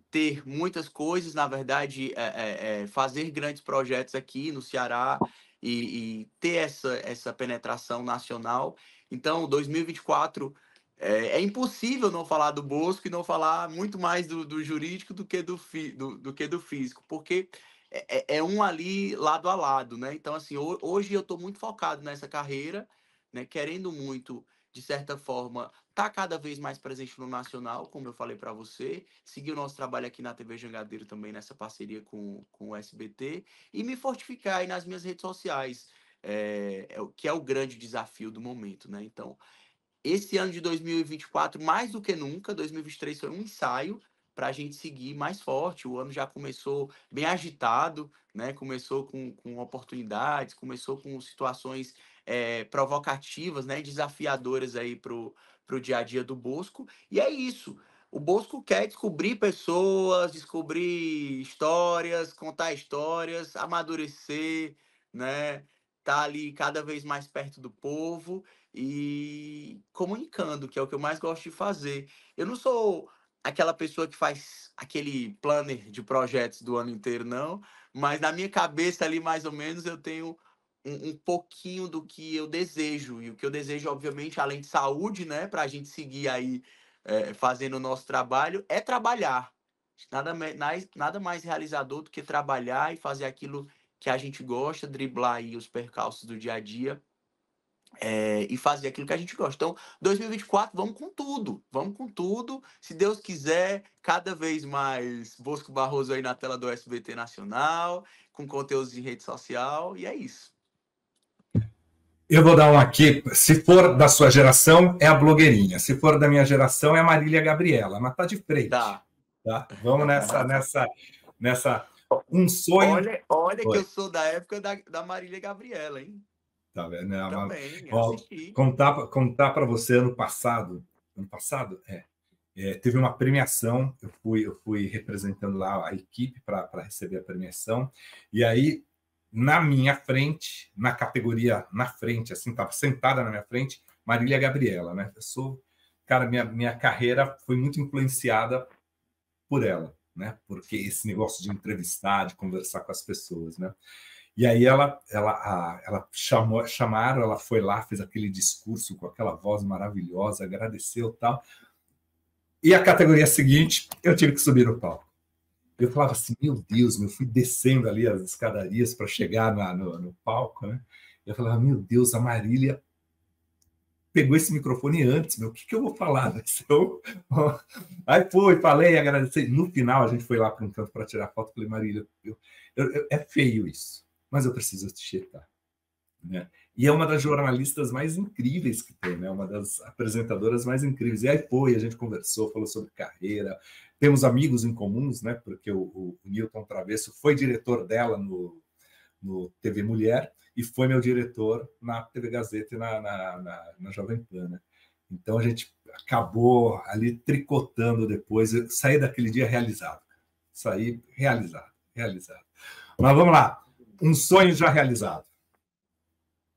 ter muitas coisas, na verdade, é, é, é fazer grandes projetos aqui no Ceará e, e ter essa, essa penetração nacional. Então, 2024 é, é, impossível não falar do Bosco e não falar muito mais do, do jurídico do que do, fi, do, do, que do físico, porque é, é, é um ali lado a lado, né? Então, assim, hoje eu estou muito focado nessa carreira, né? querendo muito, de certa forma, estar tá cada vez mais presente no Nacional, como eu falei para você, seguir o nosso trabalho aqui na TV Jangadeiro também, nessa parceria com, com o SBT, e me fortificar aí nas minhas redes sociais, é, é que é o grande desafio do momento, né? Então, esse ano de 2024, mais do que nunca, 2023 foi um ensaio para a gente seguir mais forte. O ano já começou bem agitado, né? começou com, com oportunidades, começou com situações é, provocativas, né? desafiadoras aí para o dia a dia do Bosco. E é isso. O Bosco quer descobrir pessoas, descobrir histórias, contar histórias, amadurecer, né? Tá ali cada vez mais perto do povo e comunicando, que é o que eu mais gosto de fazer. Eu não sou aquela pessoa que faz aquele planner de projetos do ano inteiro, não, mas na minha cabeça ali, mais ou menos, eu tenho um, um pouquinho do que eu desejo. E o que eu desejo, obviamente, além de saúde, né, para a gente seguir aí é, fazendo o nosso trabalho, é trabalhar. Nada, nada mais realizador do que trabalhar e fazer aquilo que a gente gosta, driblar aí os percalços do dia a dia é, e fazer aquilo que a gente gosta. Então, 2024, vamos com tudo, vamos com tudo. Se Deus quiser, cada vez mais Bosco Barroso aí na tela do SBT Nacional, com conteúdos de rede social, e é isso. Eu vou dar um aqui. Se for da sua geração, é a blogueirinha. Se for da minha geração, é a Marília Gabriela, mas tá de frente. Tá. tá? Vamos nessa, nessa, nessa. Um sonho. Olha, olha que eu sou da época da, da Marília Gabriela, hein? Tá vendo? É Também, Ó, contar contar para você ano passado, ano passado, é, é, teve uma premiação, eu fui eu fui representando lá a equipe para receber a premiação e aí na minha frente, na categoria na frente, assim, estava sentada na minha frente, Marília Gabriela, né? Eu sou, cara, minha, minha carreira foi muito influenciada por ela, né? Porque esse negócio de entrevistar, de conversar com as pessoas, né? E aí ela, ela, ela chamou, chamaram, ela foi lá, fez aquele discurso com aquela voz maravilhosa, agradeceu tal. E a categoria seguinte, eu tive que subir no palco. Eu falava assim, meu Deus, eu fui descendo ali as escadarias para chegar na, no, no, palco, né? Eu falava, meu Deus, a Marília pegou esse microfone antes, meu, o que, que eu vou falar? Né? então? Aí foi, falei, agradeci. No final, a gente foi lá para um canto para tirar foto, falei, Marília, eu, eu, é feio isso mas eu preciso te checar. Tá? Né? E é uma das jornalistas mais incríveis que tem, né? uma das apresentadoras mais incríveis. E aí foi, a gente conversou, falou sobre carreira, temos amigos em comuns, né? porque o, o, Newton Travesso foi diretor dela no, no TV Mulher e foi meu diretor na TV Gazeta e na, na, na, na Jovem Pan. Né? Então a gente acabou ali tricotando depois, eu saí daquele dia realizado, saí realizado, realizado. Mas vamos lá, um sonho já realizado.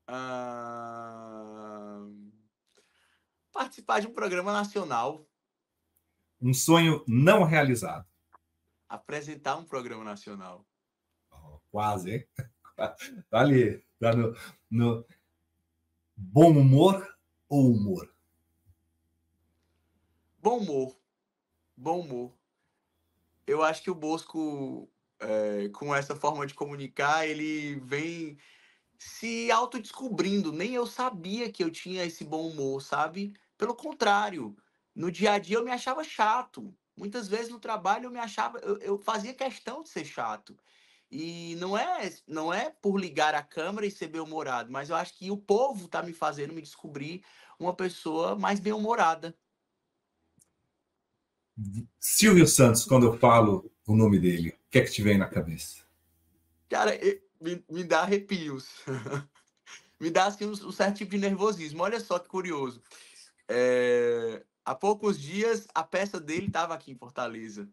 Ah, participar de um programa nacional. Um sonho não realizado. Apresentar um programa nacional. Oh, quase, hein? Tá ali. Tá no, no... Bom humor ou humor? Bom humor. Bom humor. Eu acho que o Bosco é, com essa forma de comunicar, ele vem se autodescobrindo. Nem eu sabia que eu tinha esse bom humor, sabe? Pelo contrário, no dia a dia eu me achava chato. Muitas vezes no trabalho eu me achava, eu, eu fazia questão de ser chato. E não é, não é por ligar a câmera e ser bem-humorado, mas eu acho que o povo está me fazendo me descobrir uma pessoa mais bem-humorada. Silvio Santos, quando eu falo o nome dele, que é que te vem na cabeça? Cara, me, me dá arrepios. me dá assim, um, um, certo tipo de nervosismo. Olha só que curioso. É, há poucos dias, a peça dele estava aqui em Fortaleza.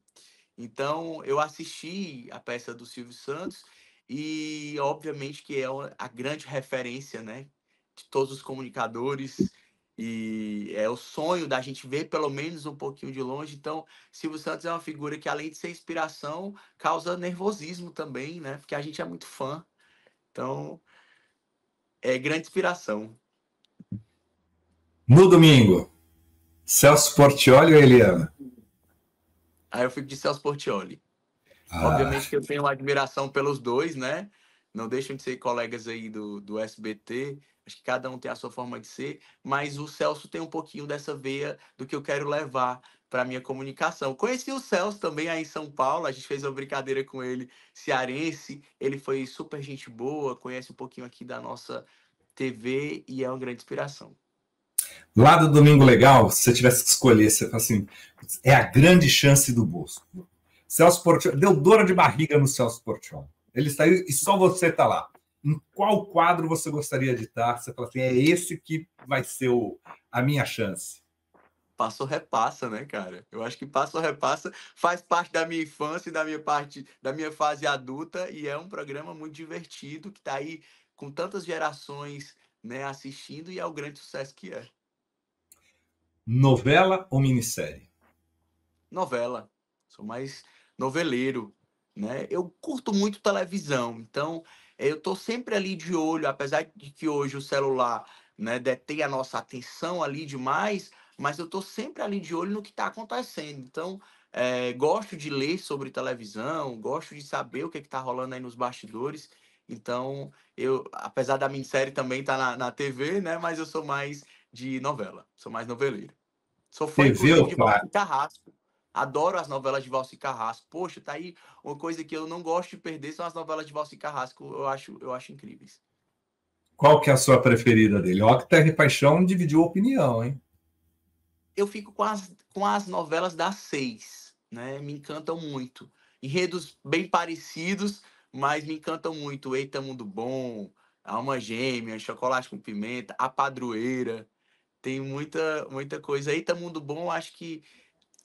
Então, eu assisti a peça do Silvio Santos e, obviamente, que é a grande referência, né? De todos os comunicadores e é o sonho da gente ver pelo menos um pouquinho de longe. Então, Silvio Santos é uma figura que, além de ser inspiração, causa nervosismo também, né? Porque a gente é muito fã. Então, é grande inspiração. No domingo, Celso Portioli ou Eliana? Aí eu fico de Celso Portioli. Ah. Obviamente que eu tenho uma admiração pelos dois, né? Não deixam de ser colegas aí do, do SBT. Acho que cada um tem a sua forma de ser, mas o Celso tem um pouquinho dessa veia do que eu quero levar para minha comunicação. Conheci o Celso também aí em São Paulo, a gente fez uma brincadeira com ele cearense, ele foi super gente boa, conhece um pouquinho aqui da nossa TV e é uma grande inspiração. Lá do Domingo Legal, se você tivesse que escolher, você fala assim, é a grande chance do Bosco. Celso Portiol, deu dor de barriga no Celso Portiol. Ele saiu e só você está lá em qual quadro você gostaria de estar? Você fala assim, é esse que vai ser o, a minha chance. Passo repassa, né, cara? Eu acho que passo repassa faz parte da minha infância e da minha parte da minha fase adulta e é um programa muito divertido que está aí com tantas gerações, né, assistindo e é o grande sucesso que é. Novela ou minissérie? Novela. Sou mais noveleiro, né? Eu curto muito televisão, então é, eu estou sempre ali de olho, apesar de que hoje o celular né, detém a nossa atenção ali demais, mas eu estou sempre ali de olho no que está acontecendo. Então, é, gosto de ler sobre televisão, gosto de saber o que é está rolando aí nos bastidores. Então, eu, apesar da minissérie também estar tá na, na, TV, né? Mas eu sou mais de novela, sou mais noveleiro. Sou fã, de Carrasco. Adoro as novelas de Valci Carrasco. Poxa, tá aí uma coisa que eu não gosto de perder são as novelas de Valci Carrasco. Eu acho, eu acho incríveis. Qual que é a sua preferida dele? Ó, que e Paixão dividiu opinião, hein? Eu fico com as, com as novelas das seis, né? Me encantam muito. Enredos bem parecidos, mas me encantam muito. Eita Mundo Bom, Alma Gêmea, Chocolate com Pimenta, A Padroeira. Tem muita, muita coisa. Eita Mundo Bom, acho que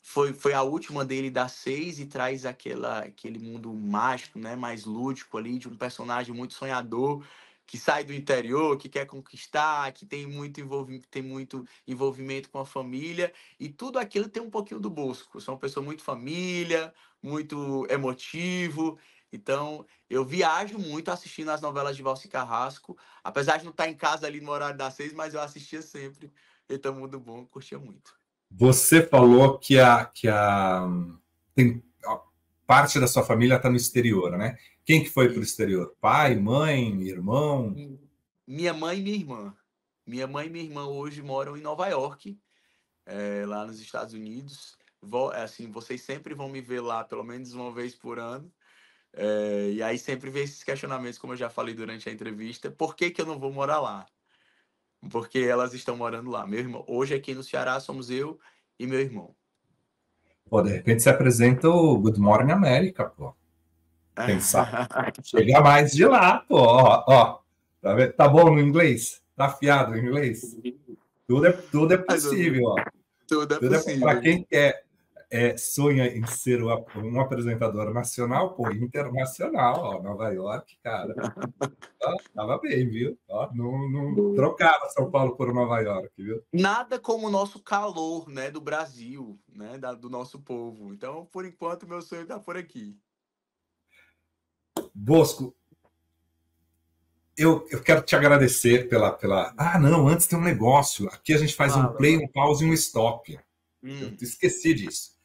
foi, foi a última dele das seis e traz aquela, aquele mundo mágico, né, mais lúdico ali, de um personagem muito sonhador que sai do interior, que quer conquistar, que tem muito, envolvimento tem muito envolvimento com a família, e tudo aquilo tem um pouquinho do Bosco. Sou uma pessoa muito família, muito emotivo. Então, eu viajo muito assistindo as novelas de Valci Carrasco, apesar de não estar em casa ali no horário das seis, mas eu assistia sempre. Então, Mundo Bom, curtia muito. Você falou que a que a tem a parte da sua família está no exterior, né? Quem que foi para o exterior? Pai, mãe, irmão? Minha mãe e minha irmã. Minha mãe e minha irmã hoje moram em Nova York, é, lá nos Estados Unidos. Vou, é assim, vocês sempre vão me ver lá, pelo menos uma vez por ano. É, e aí sempre vem esses questionamentos, como eu já falei durante a entrevista, por que, que eu não vou morar lá? porque elas estão morando lá. Meu irmão, hoje aqui no Ceará somos eu e meu irmão. Pô, de repente se apresenta o Good Morning América, pô. Pensar. Chega mais de lá, pô. Ó, ó. Tá, tá bom no inglês? Tá fiado no inglês? Tudo é, tudo é possível, ó. Tudo é tudo é possível. É, para quem quer é, sonha em ser um apresentador nacional, pô, internacional, ó, Nova York, cara. ó, tava bem, viu? Ó, não, não hum. trocava São Paulo por Nova York, viu? Nada como o nosso calor, né, do Brasil, né, da, do nosso povo. Então, por enquanto, meu sonho tá por aqui. Bosco, eu, eu, quero te agradecer pela, pela. Ah, não, antes tem um negócio. Aqui a gente faz ah, um play, um pause e um stop. Hum. Eu esqueci disso.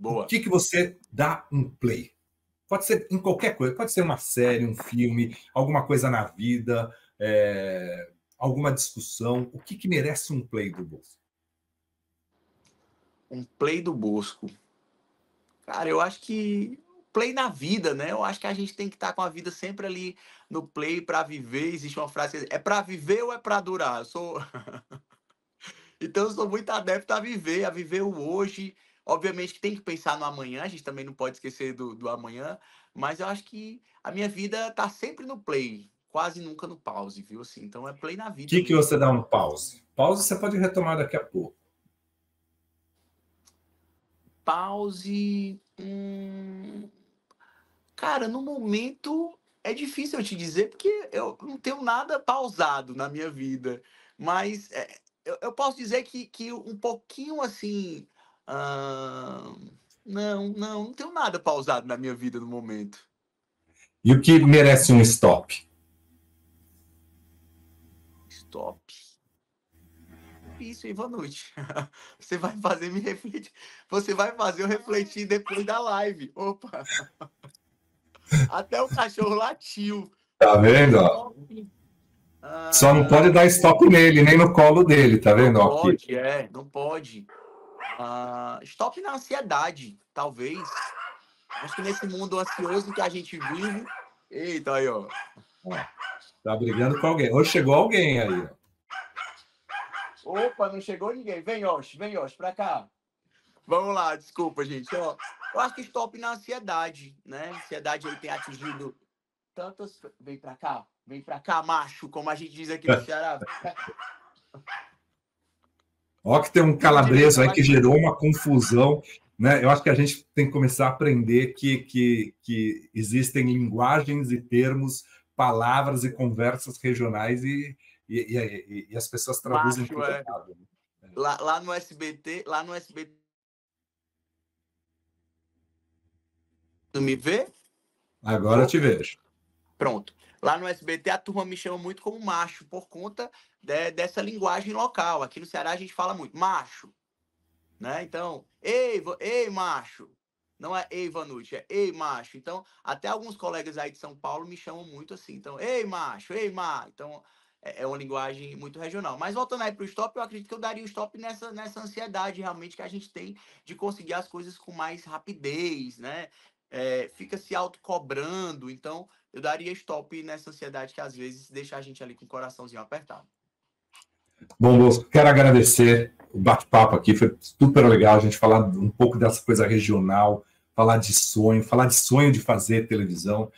Boa. O que, que você dá um play? Pode ser em qualquer coisa, pode ser uma série, um filme, alguma coisa na vida, é, alguma discussão. O que, que merece um play do Bosco? Um play do Bosco. Cara, eu acho que play na vida, né? Eu acho que a gente tem que estar tá com a vida sempre ali no play para viver. Existe uma frase que é para viver ou é para durar. Eu sou Então eu sou muito adepto a viver, a viver o hoje Obviamente que tem que pensar no amanhã, a gente também não pode esquecer do, do amanhã, mas eu acho que a minha vida tá sempre no play, quase nunca no pause, viu? Assim, então é play na vida. O que, que você dá um pause? Pause você pode retomar daqui a pouco. Pause. Hum... Cara, no momento é difícil eu te dizer, porque eu não tenho nada pausado na minha vida. Mas é, eu, eu, posso dizer que, que um pouquinho assim não, não, não tenho nada pausado na minha vida no momento. E o que merece um stop? Stop. Isso, Ivanute. Você vai fazer me refletir. Você vai fazer eu refletir depois da live. Opa! Até o cachorro latiu. Tá vendo? Ó? Só não ah, pode dar stop nele, nem no colo dele, tá vendo? Não pode, é, não pode. Ah, stop na ansiedade, talvez. Acho que nesse mundo ansioso que a gente vive. Eita, aí, ó. Tá brigando com alguém. Hoje chegou alguém aí, ó. Opa, não chegou ninguém. Vem, Yoshi, vem, Yoshi, pra cá. Vamos lá, desculpa, gente. Ó, eu acho que stop na ansiedade, né? ansiedade aí tem atingido tantas. Vem pra cá, vem pra cá, macho, como a gente diz aqui no Ceará. Ó, que tem um calabreso aí que gerou uma confusão. Né? Eu acho que a gente tem que começar a aprender que, que, que existem linguagens e termos, palavras e conversas regionais e, e, e, e as pessoas traduzem Baixo, tudo é. errado. Né? É. Lá, lá no SBT, lá no SBT. Tu me vê? Agora eu te vejo. Pronto. Lá no SBT, a turma me chama muito como macho, por conta de, dessa linguagem local. Aqui no Ceará, a gente fala muito macho. Né? Então, ei, ei, macho. Não é ei, Vanucci, é ei, macho. Então, até alguns colegas aí de São Paulo me chamam muito assim. Então, ei, macho, ei, ma. Então, é, é uma linguagem muito regional. Mas voltando aí para o stop, eu acredito que eu daria o stop nessa, nessa ansiedade realmente que a gente tem de conseguir as coisas com mais rapidez, né? É, fica se autocobrando. Então, eu daria stop nessa ansiedade que às vezes deixa a gente ali com o coraçãozinho apertado. Bom, Bosco, quero agradecer o bate-papo aqui, foi super legal a gente falar um pouco dessa coisa regional, falar de sonho, falar de sonho de fazer televisão.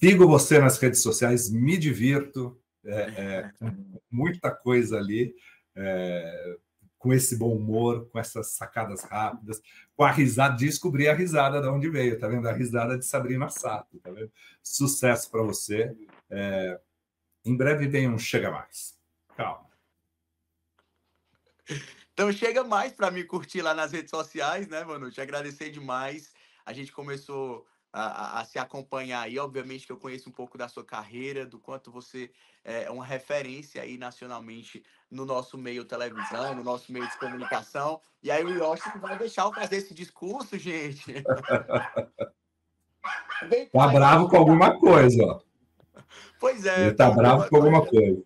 Sigo você nas redes sociais, me divirto, é, é, muita coisa ali. É, com esse bom humor, com essas sacadas rápidas, com a risada, descobri a risada de onde veio, tá vendo? A risada de Sabrina Sato, tá vendo? Sucesso para você. É... Em breve vem um Chega Mais. Calma. Então chega mais para me curtir lá nas redes sociais, né, Manu? Te agradecer demais. A gente começou a, a, se acompanhar. E, obviamente, que eu conheço um pouco da sua carreira, do quanto você é, é uma referência aí nacionalmente no nosso meio televisão, no nosso meio de comunicação. E aí o Yoshi vai deixar eu fazer esse discurso, gente. tá então, bravo com alguma coisa, ó. Pois é. Ele tá bravo com alguma coisa.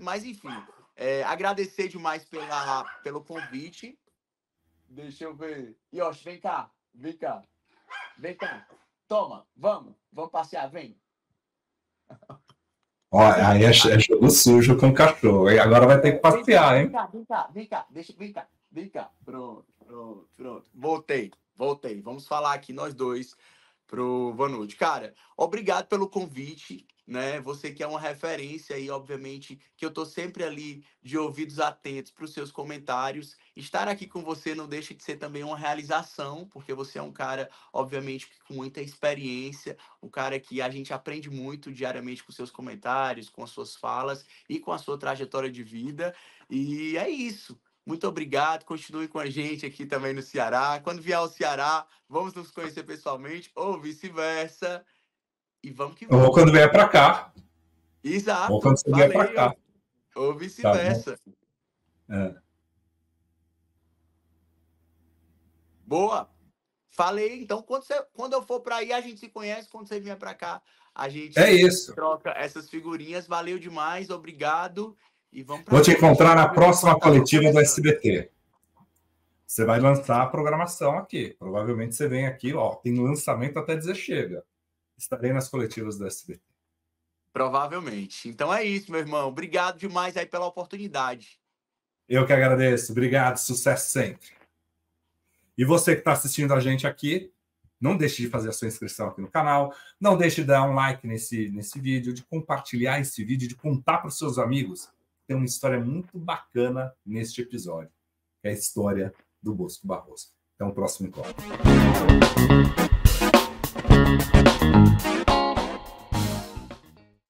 Mas, enfim, é, agradecer demais pela, pelo convite. Deixa eu ver. Yoshi, vem cá. Vem cá. Vem cá. Toma, vamos, vamos passear, vem. Olha, aí é, é, jogo sujo com o cachorro. E agora vai ter que passear, hein? Vem cá, vem cá, vem cá, deixa, vem cá, vem cá. Pronto, pronto, pronto. Voltei, voltei. Vamos falar aqui nós dois pro Vanucci. Cara, obrigado pelo convite né? Você que é uma referência e, obviamente, que eu estou sempre ali de ouvidos atentos para os seus comentários. Estar aqui com você não deixa de ser também uma realização, porque você é um cara, obviamente, com muita experiência, um cara que a gente aprende muito diariamente com seus comentários, com as suas falas e com a sua trajetória de vida. E é isso. Muito obrigado. Continue com a gente aqui também no Ceará. Quando vier ao Ceará, vamos nos conhecer pessoalmente ou vice-versa. E vamos que vamos. Ou quando vier para cá. Exato. Ou quando você vier para cá. Ou vice-versa. Tá é. Boa. Falei, então, quando, você, quando eu for para aí, a gente se conhece. Quando você vier para cá, a gente é isso. troca essas figurinhas. Valeu demais, obrigado. E vamos Vou te encontrar na próxima tá coletiva do SBT. Você vai lançar a programação aqui. Provavelmente você vem aqui, ó, tem lançamento até dizer chega. Estarei nas coletivas do SBT. Provavelmente. Então é isso, meu irmão. Obrigado demais aí pela oportunidade. Eu que agradeço. Obrigado. Sucesso sempre. E você que está assistindo a gente aqui, não deixe de fazer a sua inscrição aqui no canal. Não deixe de dar um like nesse, nesse vídeo, de compartilhar esse vídeo, de contar para os seus amigos. Tem uma história muito bacana neste episódio. É a história do Bosco Barroso. Até o um próximo encontro. Thank you.